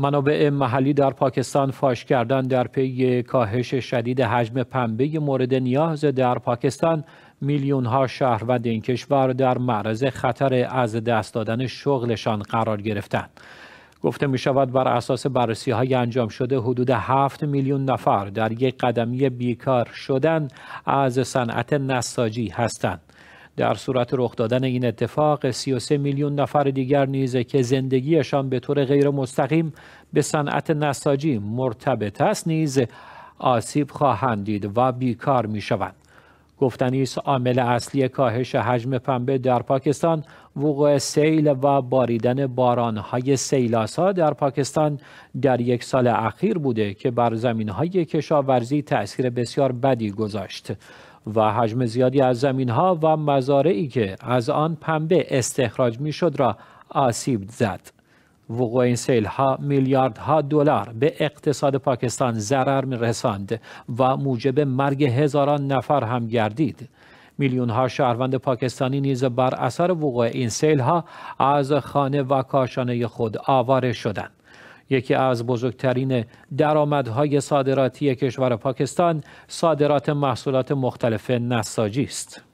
منابع محلی در پاکستان فاش کردن در پی کاهش شدید حجم پنبه مورد نیاز در پاکستان میلیون ها شهروند این کشور در معرض خطر از دست دادن شغلشان قرار گرفتند. گفته می شود بر اساس بررسی های انجام شده حدود 7 میلیون نفر در یک قدمی بیکار شدن از صنعت نساجی هستند. در صورت رخ دادن این اتفاق 33 میلیون نفر دیگر نیز که زندگیشان به طور غیر مستقیم به صنعت نساجی مرتبط است نیز آسیب خواهند دید و بیکار می شوند. گفتنی است عامل اصلی کاهش حجم پنبه در پاکستان وقوع سیل و باریدن بارانهای سیلاسا در پاکستان در یک سال اخیر بوده که بر زمینهای کشاورزی تأثیر بسیار بدی گذاشت. و حجم زیادی از زمین ها و مزارعی که از آن پنبه استخراج می شد را آسیب زد. وقوع این سیل ها ها دلار به اقتصاد پاکستان ضرر می و موجب مرگ هزاران نفر هم گردید. میلیون ها شهروند پاکستانی نیز بر اثر وقوع این سیل ها از خانه و کاشانه خود آواره شدند. یکی از بزرگترین درآمدهای صادراتی کشور پاکستان صادرات محصولات مختلف نساجی است.